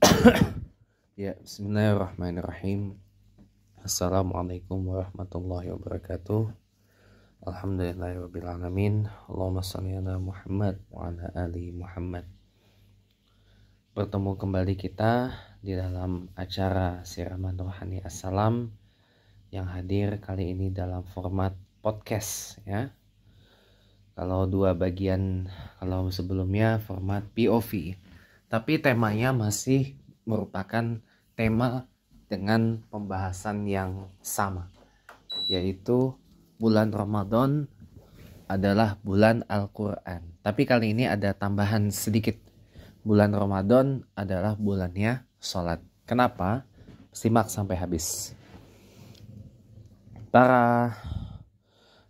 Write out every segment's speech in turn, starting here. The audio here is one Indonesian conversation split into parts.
ya, bismillahirrahmanirrahim. Assalamualaikum warahmatullahi wabarakatuh. Alhamdulillahirrahmanirrahim Allahumma salli ala Muhammad wa ala ali Muhammad. Bertemu kembali kita di dalam acara Siraman Rohani Assalam yang hadir kali ini dalam format podcast ya. Kalau dua bagian kalau sebelumnya format POV tapi temanya masih merupakan tema dengan pembahasan yang sama yaitu bulan Ramadan adalah bulan Al-Qur'an. Tapi kali ini ada tambahan sedikit. Bulan Ramadan adalah bulannya sholat. Kenapa? Simak sampai habis. Para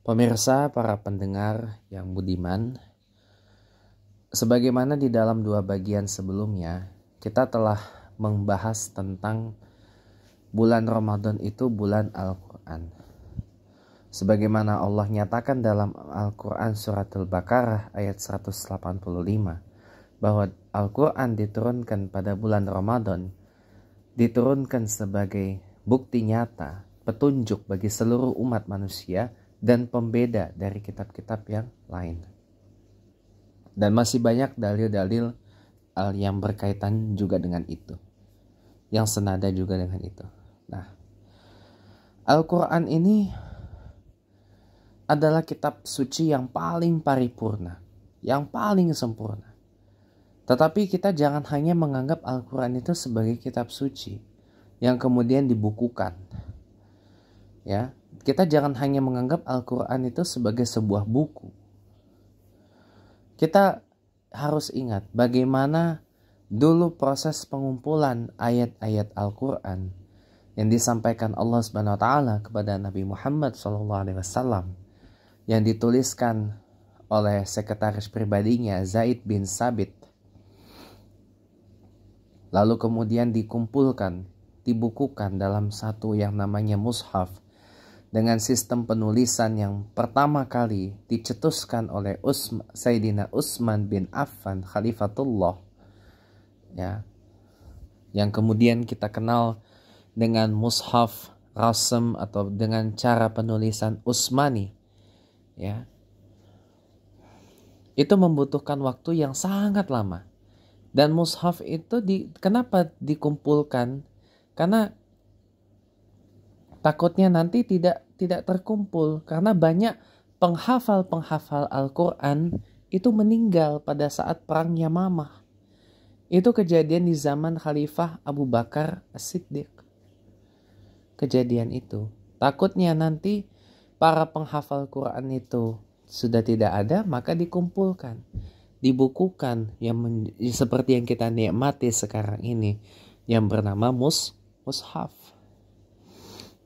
pemirsa, para pendengar yang budiman, Sebagaimana di dalam dua bagian sebelumnya, kita telah membahas tentang bulan Ramadan itu bulan Al-Quran. Sebagaimana Allah nyatakan dalam Al-Quran surat Al-Baqarah ayat 185, bahwa Al-Quran diturunkan pada bulan Ramadan, diturunkan sebagai bukti nyata, petunjuk bagi seluruh umat manusia, dan pembeda dari kitab-kitab yang lain. Dan masih banyak dalil-dalil eh, yang berkaitan juga dengan itu. Yang senada juga dengan itu. Nah, Al-Quran ini adalah kitab suci yang paling paripurna, yang paling sempurna. Tetapi kita jangan hanya menganggap Al-Quran itu sebagai kitab suci yang kemudian dibukukan. Ya, kita jangan hanya menganggap Al-Quran itu sebagai sebuah buku kita harus ingat bagaimana dulu proses pengumpulan ayat-ayat Al-Qur'an yang disampaikan Allah Subhanahu wa taala kepada Nabi Muhammad SAW yang dituliskan oleh sekretaris pribadinya Zaid bin Sabit lalu kemudian dikumpulkan dibukukan dalam satu yang namanya mushaf dengan sistem penulisan yang pertama kali dicetuskan oleh Usma, Sayyidina Utsman bin Affan Khalifatullah ya yang kemudian kita kenal dengan mushaf rasem atau dengan cara penulisan Utsmani ya itu membutuhkan waktu yang sangat lama dan mushaf itu di kenapa dikumpulkan karena Takutnya nanti tidak tidak terkumpul karena banyak penghafal-penghafal Al-Qur'an itu meninggal pada saat perang Yamamah. Itu kejadian di zaman Khalifah Abu Bakar As-Siddiq. Kejadian itu. Takutnya nanti para penghafal Quran itu sudah tidak ada, maka dikumpulkan, dibukukan yang seperti yang kita nikmati sekarang ini yang bernama mus mushaf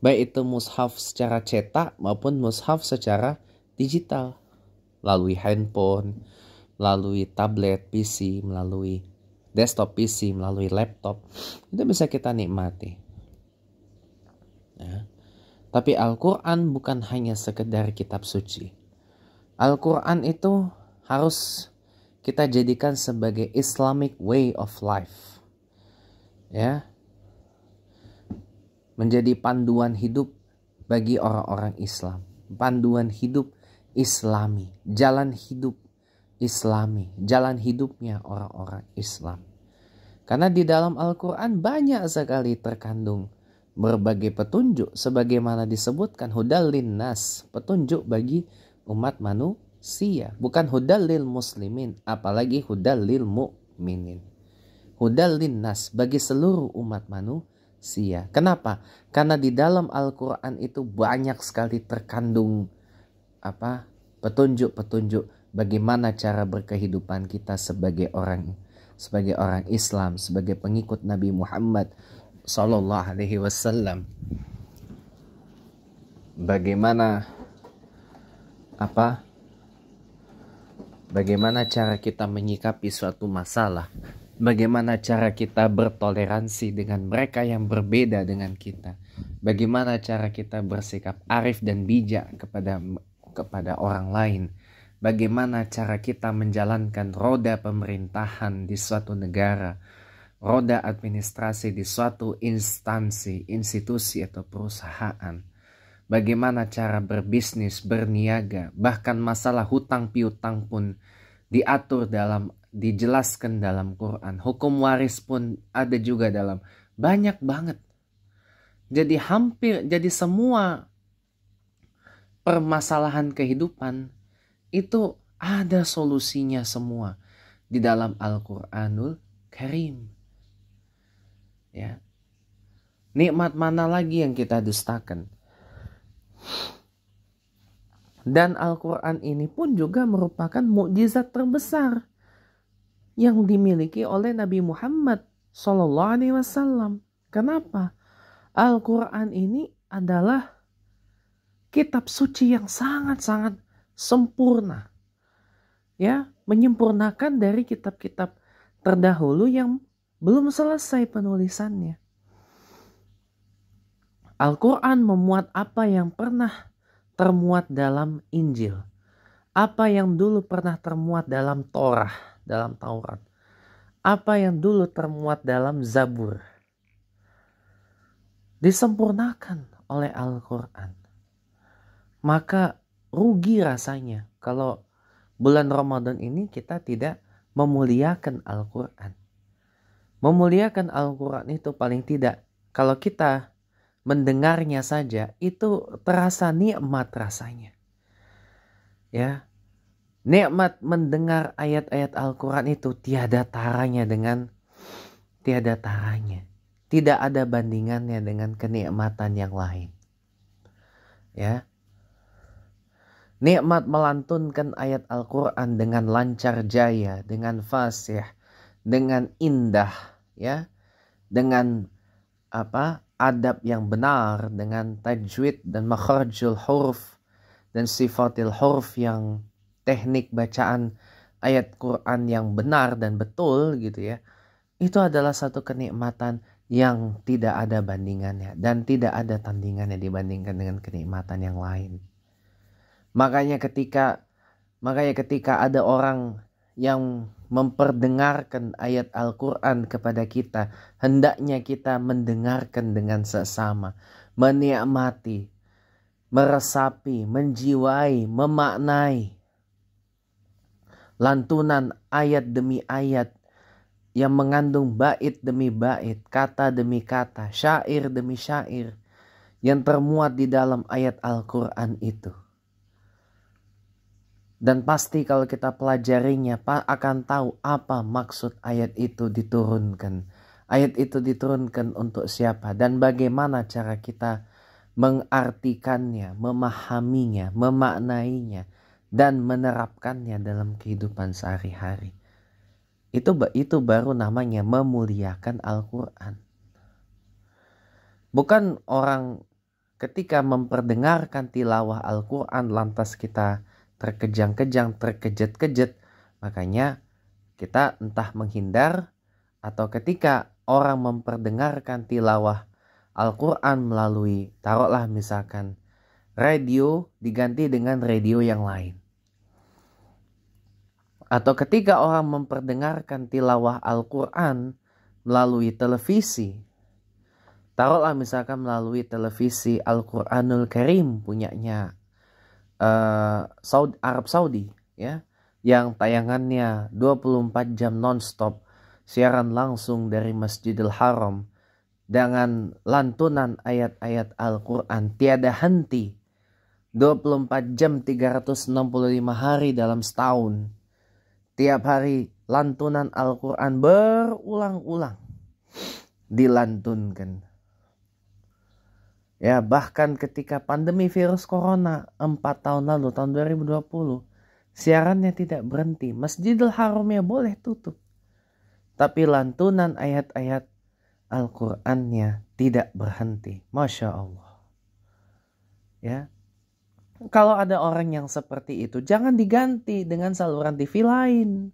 baik itu mushaf secara cetak maupun mushaf secara digital melalui handphone, melalui tablet PC, melalui desktop PC, melalui laptop. Itu bisa kita nikmati. Ya. Tapi Al-Quran bukan hanya sekedar kitab suci. Al-Quran itu harus kita jadikan sebagai Islamic way of life. Ya, menjadi panduan hidup bagi orang-orang Islam. Panduan hidup Islami, jalan hidup Islami, jalan hidupnya orang-orang Islam. Karena di dalam Al-Quran banyak sekali terkandung berbagai petunjuk sebagaimana disebutkan hudal linnas, petunjuk bagi umat manusia. Bukan hudal lil muslimin, apalagi hudal lil mu'minin. Hudal linnas bagi seluruh umat manusia sia. Kenapa? Karena di dalam Al-Qur'an itu banyak sekali terkandung apa? petunjuk-petunjuk bagaimana cara berkehidupan kita sebagai orang sebagai orang Islam, sebagai pengikut Nabi Muhammad sallallahu alaihi wasallam. Bagaimana apa? Bagaimana cara kita menyikapi suatu masalah? Bagaimana cara kita bertoleransi dengan mereka yang berbeda dengan kita? Bagaimana cara kita bersikap arif dan bijak kepada kepada orang lain? Bagaimana cara kita menjalankan roda pemerintahan di suatu negara? Roda administrasi di suatu instansi, institusi atau perusahaan? Bagaimana cara berbisnis, berniaga, bahkan masalah hutang piutang pun diatur dalam dijelaskan dalam Quran. Hukum waris pun ada juga dalam banyak banget. Jadi hampir jadi semua permasalahan kehidupan itu ada solusinya semua di dalam Al-Qur'anul Karim. Ya. Nikmat mana lagi yang kita dustakan? Dan Al-Quran ini pun juga merupakan mukjizat terbesar yang dimiliki oleh Nabi Muhammad Sallallahu Alaihi Wasallam. Kenapa? Al-Quran ini adalah kitab suci yang sangat-sangat sempurna. Ya, menyempurnakan dari kitab-kitab terdahulu yang belum selesai penulisannya. Al-Quran memuat apa yang pernah termuat dalam Injil, apa yang dulu pernah termuat dalam Torah dalam Taurat, apa yang dulu termuat dalam Zabur, disempurnakan oleh Al-Quran. Maka rugi rasanya kalau bulan Ramadan ini kita tidak memuliakan Al-Quran. Memuliakan Al-Quran itu paling tidak kalau kita mendengarnya saja itu terasa nikmat rasanya. Ya, Nikmat mendengar ayat-ayat Al-Quran itu tiada taranya dengan tiada taranya. Tidak ada bandingannya dengan kenikmatan yang lain. Ya. Nikmat melantunkan ayat Al-Quran dengan lancar jaya, dengan fasih, dengan indah, ya, dengan apa adab yang benar, dengan tajwid dan makharjul huruf dan sifatil huruf yang teknik bacaan ayat Quran yang benar dan betul gitu ya. Itu adalah satu kenikmatan yang tidak ada bandingannya dan tidak ada tandingannya dibandingkan dengan kenikmatan yang lain. Makanya ketika makanya ketika ada orang yang memperdengarkan ayat Al-Quran kepada kita, hendaknya kita mendengarkan dengan sesama, menikmati, meresapi, menjiwai, memaknai lantunan ayat demi ayat yang mengandung bait demi bait, kata demi kata, syair demi syair yang termuat di dalam ayat Al-Quran itu. Dan pasti kalau kita pelajarinya Pak akan tahu apa maksud ayat itu diturunkan. Ayat itu diturunkan untuk siapa dan bagaimana cara kita mengartikannya, memahaminya, memaknainya dan menerapkannya dalam kehidupan sehari-hari. Itu itu baru namanya memuliakan Al-Qur'an. Bukan orang ketika memperdengarkan tilawah Al-Qur'an lantas kita terkejang-kejang, terkejut-kejut. Makanya kita entah menghindar atau ketika orang memperdengarkan tilawah Al-Quran melalui taruhlah misalkan radio diganti dengan radio yang lain atau ketika orang memperdengarkan tilawah Al-Quran melalui televisi. Taruhlah misalkan melalui televisi Al-Quranul Karim punyanya uh, Arab Saudi ya yang tayangannya 24 jam nonstop siaran langsung dari Masjidil Haram dengan lantunan ayat-ayat Al-Quran tiada henti 24 jam 365 hari dalam setahun tiap hari lantunan Al-Quran berulang-ulang dilantunkan. Ya, bahkan ketika pandemi virus corona 4 tahun lalu, tahun 2020, siarannya tidak berhenti. Masjidil Haramnya boleh tutup. Tapi lantunan ayat-ayat Al-Qur'annya tidak berhenti. Masya Allah. Ya, kalau ada orang yang seperti itu, jangan diganti dengan saluran TV lain.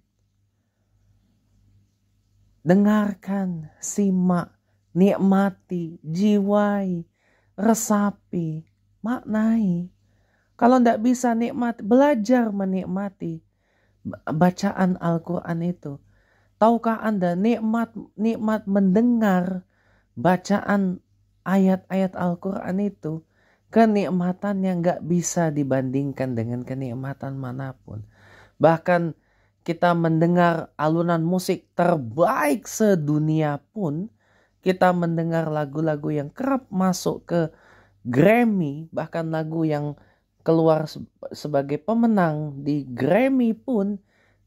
Dengarkan, simak, nikmati, jiwai, resapi, maknai. Kalau tidak bisa nikmati, belajar menikmati bacaan Al-Quran itu. Tahukah Anda nikmat nikmat mendengar bacaan ayat-ayat Al-Quran itu kenikmatan yang gak bisa dibandingkan dengan kenikmatan manapun. Bahkan kita mendengar alunan musik terbaik sedunia pun, kita mendengar lagu-lagu yang kerap masuk ke Grammy, bahkan lagu yang keluar sebagai pemenang di Grammy pun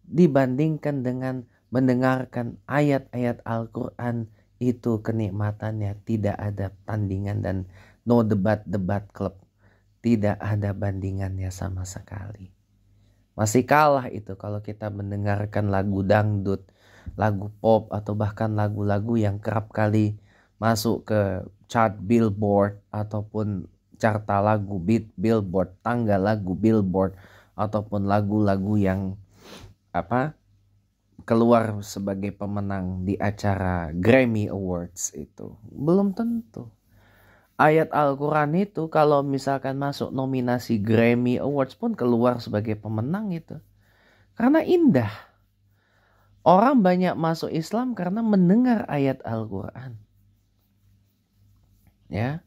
dibandingkan dengan mendengarkan ayat-ayat Al-Quran itu kenikmatannya tidak ada tandingan dan no debat-debat klub. Tidak ada bandingannya sama sekali. Masih kalah itu kalau kita mendengarkan lagu dangdut, lagu pop atau bahkan lagu-lagu yang kerap kali masuk ke chart billboard ataupun carta lagu beat billboard, tangga lagu billboard ataupun lagu-lagu yang apa keluar sebagai pemenang di acara Grammy Awards itu belum tentu ayat Al-Quran itu kalau misalkan masuk nominasi Grammy Awards pun keluar sebagai pemenang itu. Karena indah. Orang banyak masuk Islam karena mendengar ayat Al-Quran. Ya,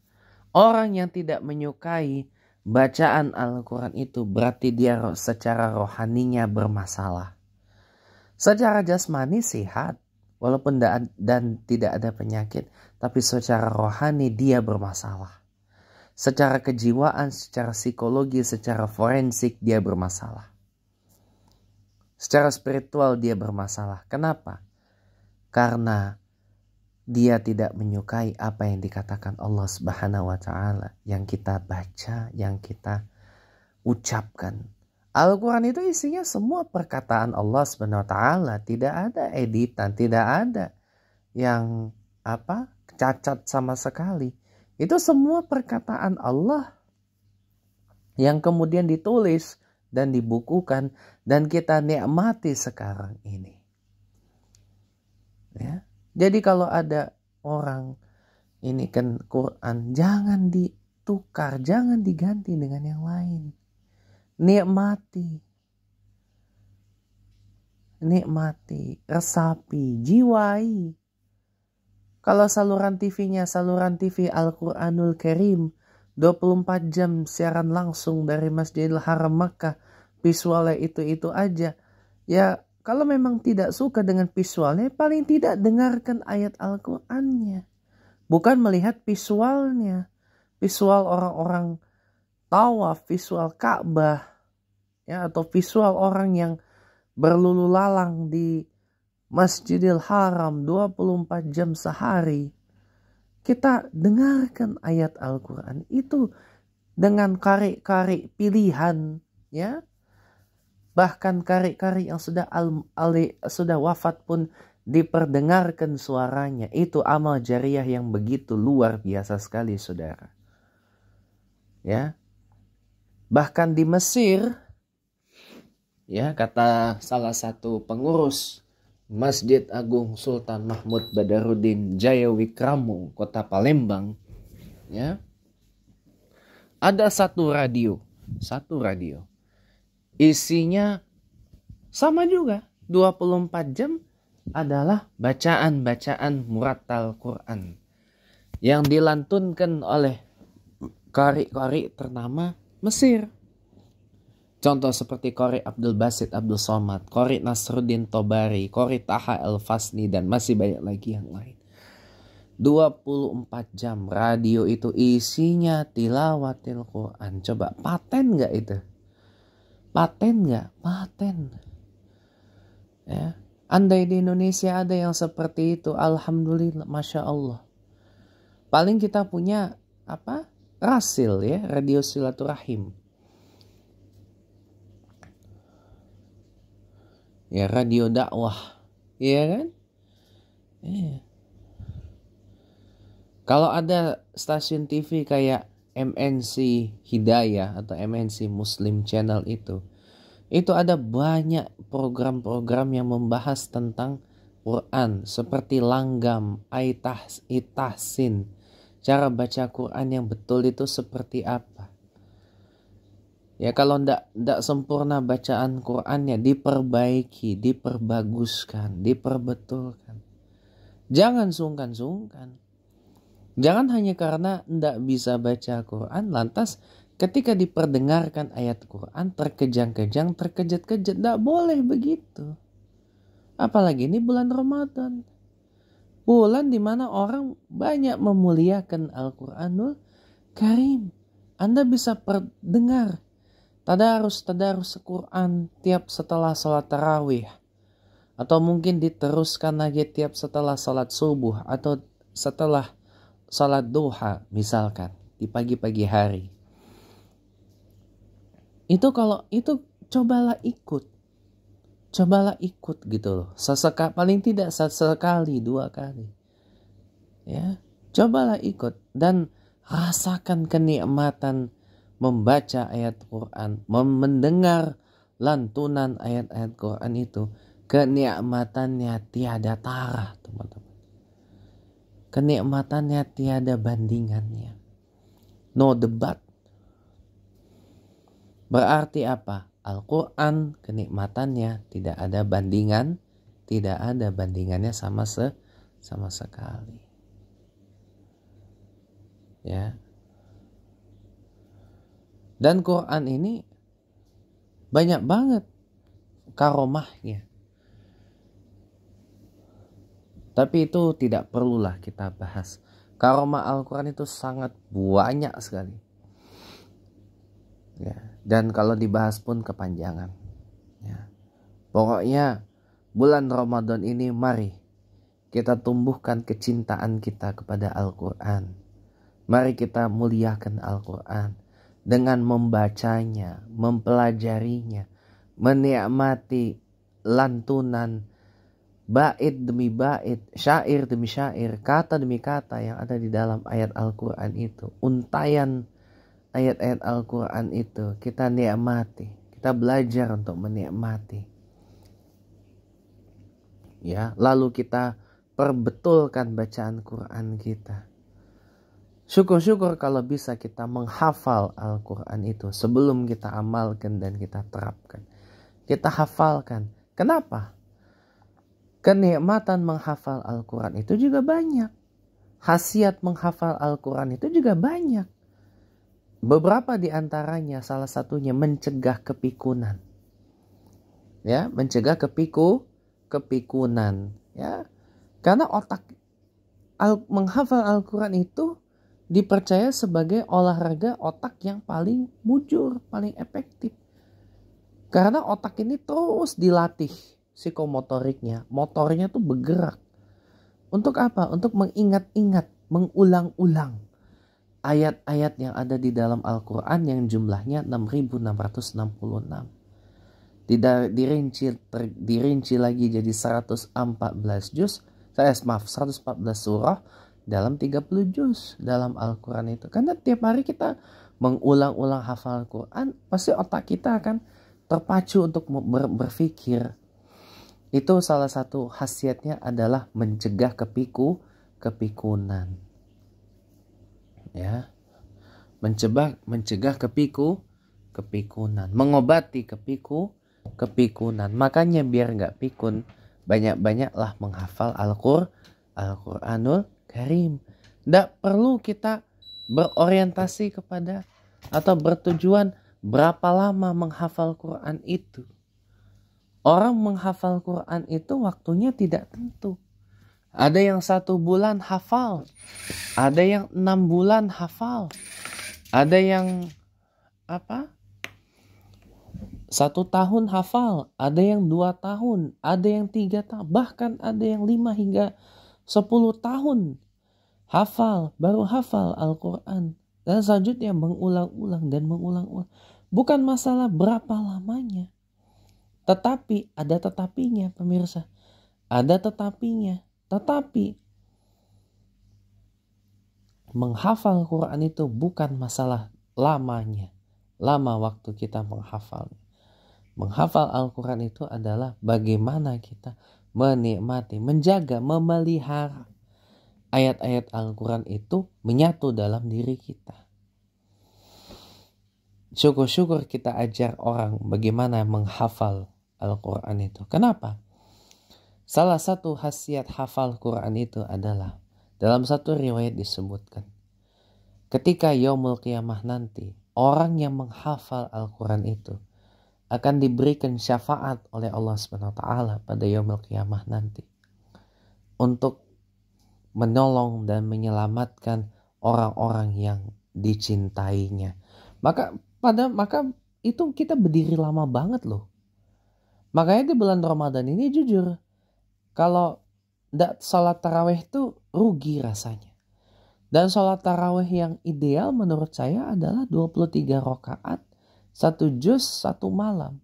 orang yang tidak menyukai bacaan Al-Quran itu berarti dia secara rohaninya bermasalah. Secara jasmani sehat, walaupun dan tidak ada penyakit tapi secara rohani dia bermasalah. Secara kejiwaan, secara psikologi, secara forensik dia bermasalah. Secara spiritual dia bermasalah. Kenapa? Karena dia tidak menyukai apa yang dikatakan Allah Subhanahu wa taala yang kita baca, yang kita ucapkan. Al-Quran itu isinya semua perkataan Allah Subhanahu wa taala, tidak ada editan, tidak ada yang apa cacat sama sekali. Itu semua perkataan Allah yang kemudian ditulis dan dibukukan dan kita nikmati sekarang ini. Ya. Jadi kalau ada orang ini kan Quran jangan ditukar, jangan diganti dengan yang lain. Nikmati. Nikmati, resapi, jiwai kalau saluran TV-nya saluran TV Al-Quranul Karim, 24 jam siaran langsung dari Masjidil Haram Makkah, visualnya itu-itu aja. Ya, kalau memang tidak suka dengan visualnya, paling tidak dengarkan ayat Al-Qurannya. Bukan melihat visualnya. Visual orang-orang tawaf, visual Ka'bah, ya atau visual orang yang berlulu lalang di Masjidil Haram 24 jam sehari. Kita dengarkan ayat Al-Qur'an itu dengan kari-kari pilihan ya. Bahkan kari-kari yang sudah al, al sudah wafat pun diperdengarkan suaranya. Itu amal jariah yang begitu luar biasa sekali, Saudara. Ya. Bahkan di Mesir ya kata salah satu pengurus Masjid Agung Sultan Mahmud Badaruddin Jayawikramo, Kota Palembang, ya. Ada satu radio, satu radio. Isinya sama juga, 24 jam adalah bacaan-bacaan al Quran yang dilantunkan oleh kari-kari ternama Mesir. Contoh seperti Kori Abdul Basit Abdul Somad, Kori Nasruddin Tobari, Kori Taha El Fasni, dan masih banyak lagi yang lain. 24 jam radio itu isinya tilawatil Quran. Coba paten nggak itu? Paten nggak? Paten. Ya. Andai di Indonesia ada yang seperti itu, alhamdulillah, masya Allah. Paling kita punya apa? Rasil ya, radio silaturahim ya radio dakwah iya kan iya. kalau ada stasiun TV kayak MNC Hidayah atau MNC Muslim Channel itu itu ada banyak program-program yang membahas tentang Quran seperti langgam, aitah, itahsin, cara baca Quran yang betul itu seperti apa Ya kalau ndak ndak sempurna bacaan Qur'annya diperbaiki, diperbaguskan, diperbetulkan. Jangan sungkan-sungkan. Jangan hanya karena ndak bisa baca Quran lantas ketika diperdengarkan ayat Quran terkejang-kejang, terkejut-kejut. Ndak boleh begitu. Apalagi ini bulan Ramadan. Bulan dimana orang banyak memuliakan Al-Quranul Karim. Anda bisa perdengar tadarus tadarus Quran tiap setelah sholat tarawih atau mungkin diteruskan lagi tiap setelah sholat subuh atau setelah sholat duha misalkan di pagi-pagi hari itu kalau itu cobalah ikut cobalah ikut gitu loh sesekali paling tidak sesekali dua kali ya cobalah ikut dan rasakan kenikmatan membaca ayat Quran, mendengar lantunan ayat-ayat Quran itu, kenikmatannya tiada tarah, teman-teman. Kenikmatannya tiada bandingannya. No debat. Berarti apa? Al-Quran kenikmatannya tidak ada bandingan, tidak ada bandingannya sama se sama sekali. Ya, dan Quran ini banyak banget karomahnya. Tapi itu tidak perlulah kita bahas. Karomah Al-Quran itu sangat banyak sekali. Ya, dan kalau dibahas pun kepanjangan. Ya. Pokoknya bulan Ramadan ini mari kita tumbuhkan kecintaan kita kepada Al-Quran. Mari kita muliakan Al-Quran dengan membacanya, mempelajarinya, menikmati lantunan bait demi bait, syair demi syair, kata demi kata yang ada di dalam ayat Al-Qur'an itu, untayan ayat-ayat Al-Qur'an itu kita nikmati, kita belajar untuk menikmati. Ya, lalu kita perbetulkan bacaan Quran kita Syukur-syukur kalau bisa kita menghafal Al-Quran itu sebelum kita amalkan dan kita terapkan. Kita hafalkan. Kenapa? Kenikmatan menghafal Al-Quran itu juga banyak. Hasiat menghafal Al-Quran itu juga banyak. Beberapa di antaranya salah satunya mencegah kepikunan. Ya, mencegah kepiku, kepikunan. Ya, karena otak al, menghafal Al-Quran itu dipercaya sebagai olahraga otak yang paling mujur, paling efektif. Karena otak ini terus dilatih psikomotoriknya, motornya tuh bergerak. Untuk apa? Untuk mengingat-ingat, mengulang-ulang ayat-ayat yang ada di dalam Al-Quran yang jumlahnya 6666. Tidak dirinci, ter, dirinci lagi jadi 114 juz, saya eh, maaf 114 surah dalam 30 juz dalam Al-Quran itu. Karena tiap hari kita mengulang-ulang hafal Al-Quran, pasti otak kita akan terpacu untuk ber berpikir. Itu salah satu khasiatnya adalah mencegah kepiku, kepikunan. Ya. Mencegah mencegah kepiku, kepikunan, mengobati kepiku, kepikunan. Makanya biar nggak pikun, banyak-banyaklah menghafal Al-Qur'an. al karim. Tidak perlu kita berorientasi kepada atau bertujuan berapa lama menghafal Quran itu. Orang menghafal Quran itu waktunya tidak tentu. Ada yang satu bulan hafal, ada yang enam bulan hafal, ada yang apa? satu tahun hafal, ada yang dua tahun, ada yang tiga tahun, bahkan ada yang lima hingga 10 tahun hafal, baru hafal Al-Quran. Dan selanjutnya mengulang-ulang dan mengulang-ulang. Bukan masalah berapa lamanya. Tetapi ada tetapinya pemirsa. Ada tetapinya. Tetapi menghafal Quran itu bukan masalah lamanya. Lama waktu kita menghafal Menghafal Al-Quran itu adalah bagaimana kita menikmati, menjaga, memelihara ayat-ayat Al-Quran itu menyatu dalam diri kita. Syukur-syukur kita ajar orang bagaimana menghafal Al-Quran itu. Kenapa? Salah satu khasiat hafal Quran itu adalah dalam satu riwayat disebutkan ketika Yomul qiyamah nanti orang yang menghafal Al-Quran itu akan diberikan syafaat oleh Allah Subhanahu wa taala pada yaumul kiamah nanti untuk menolong dan menyelamatkan orang-orang yang dicintainya. Maka pada maka itu kita berdiri lama banget loh. Makanya di bulan Ramadan ini jujur kalau tidak salat tarawih itu rugi rasanya. Dan salat tarawih yang ideal menurut saya adalah 23 rakaat. Satu jus satu malam.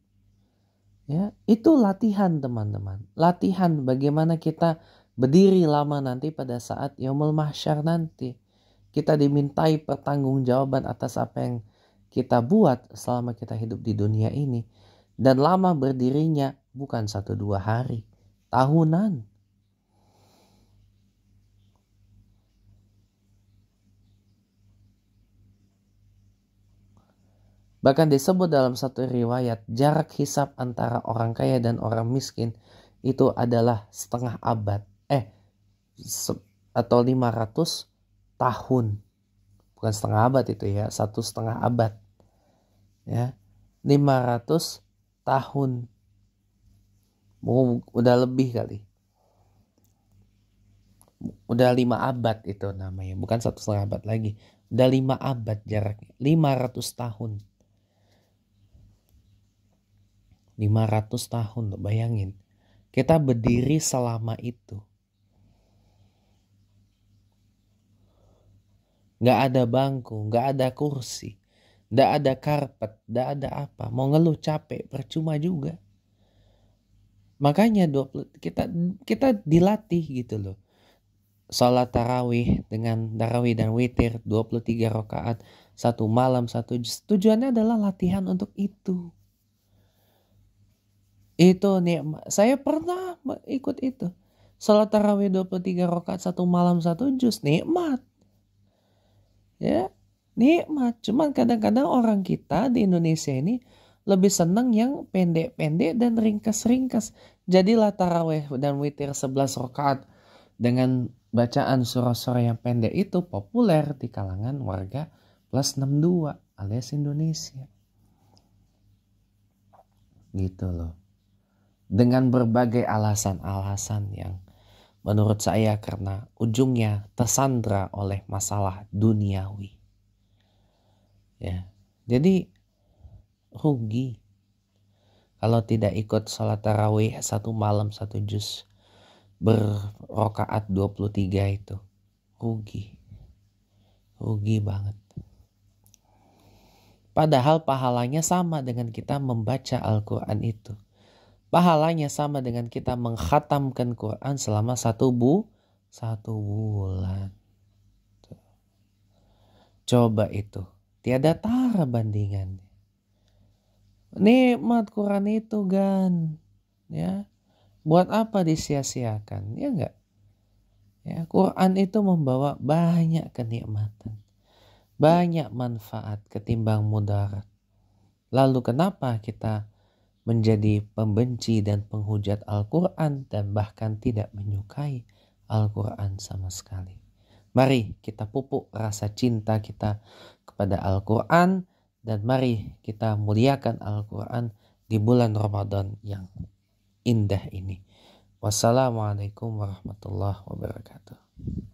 Ya, itu latihan teman-teman. Latihan bagaimana kita berdiri lama nanti pada saat yaumul mahsyar nanti. Kita dimintai pertanggungjawaban atas apa yang kita buat selama kita hidup di dunia ini. Dan lama berdirinya bukan satu dua hari, tahunan. Bahkan disebut dalam satu riwayat, jarak hisap antara orang kaya dan orang miskin itu adalah setengah abad. Eh, atau 500 tahun. Bukan setengah abad itu ya, satu setengah abad. Ya, 500 tahun. Udah lebih kali. Udah lima abad itu namanya, bukan satu setengah abad lagi. Udah lima abad jaraknya, 500 tahun. 500 tahun tuh bayangin. Kita berdiri selama itu. Gak ada bangku, gak ada kursi, gak ada karpet, gak ada apa. Mau ngeluh capek, percuma juga. Makanya 20, kita kita dilatih gitu loh. Salat tarawih dengan tarawih dan witir 23 rakaat satu malam satu tujuannya adalah latihan untuk itu. Itu nikmat. Saya pernah ikut itu. Salat tarawih 23 rakaat satu malam satu jus nikmat. Ya, nikmat. Cuman kadang-kadang orang kita di Indonesia ini lebih seneng yang pendek-pendek dan ringkas-ringkas. Jadilah tarawih dan witir 11 rakaat dengan bacaan surah-surah yang pendek itu populer di kalangan warga plus 62 alias Indonesia. Gitu loh dengan berbagai alasan-alasan yang menurut saya karena ujungnya tersandra oleh masalah duniawi. Ya. Jadi rugi kalau tidak ikut sholat tarawih satu malam satu juz berrokaat 23 itu rugi rugi banget padahal pahalanya sama dengan kita membaca Al-Quran itu Pahalanya sama dengan kita menghatamkan Quran selama satu bu satu bulan. Coba itu. Tiada tara bandingannya. Nikmat Quran itu kan. Ya. Buat apa disia-siakan? Ya enggak? Ya, Quran itu membawa banyak kenikmatan. Banyak manfaat ketimbang mudarat. Lalu kenapa kita menjadi pembenci dan penghujat Al-Quran dan bahkan tidak menyukai Al-Quran sama sekali. Mari kita pupuk rasa cinta kita kepada Al-Quran dan mari kita muliakan Al-Quran di bulan Ramadan yang indah ini. Wassalamualaikum warahmatullahi wabarakatuh.